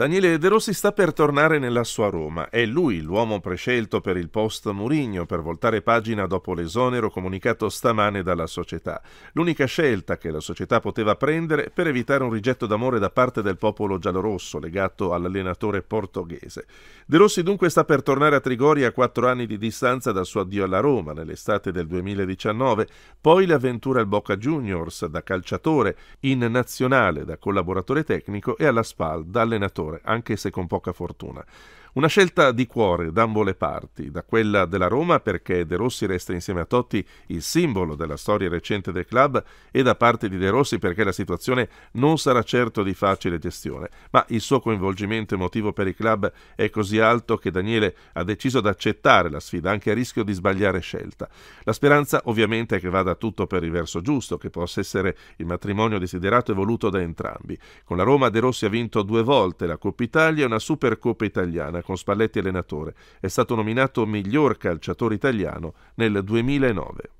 Daniele De Rossi sta per tornare nella sua Roma. È lui l'uomo prescelto per il post Murigno per voltare pagina dopo l'esonero comunicato stamane dalla società. L'unica scelta che la società poteva prendere per evitare un rigetto d'amore da parte del popolo giallorosso legato all'allenatore portoghese. De Rossi dunque sta per tornare a Trigoria a quattro anni di distanza dal suo addio alla Roma nell'estate del 2019, poi l'avventura al Boca Juniors da calciatore, in nazionale da collaboratore tecnico e alla SPAL da allenatore giocatore, anche se con poca fortuna. Una scelta di cuore da ambo le parti, da quella della Roma perché De Rossi resta insieme a Totti il simbolo della storia recente del club e da parte di De Rossi perché la situazione non sarà certo di facile gestione, ma il suo coinvolgimento emotivo per il club è così alto che Daniele ha deciso di accettare la sfida anche a rischio di sbagliare scelta. La speranza ovviamente è che vada tutto per il verso giusto, che possa essere il matrimonio desiderato e voluto da entrambi. Con la Roma De Rossi ha vinto due volte la Coppa Italia e una Supercoppa Italiana con Spalletti allenatore. È stato nominato miglior calciatore italiano nel 2009.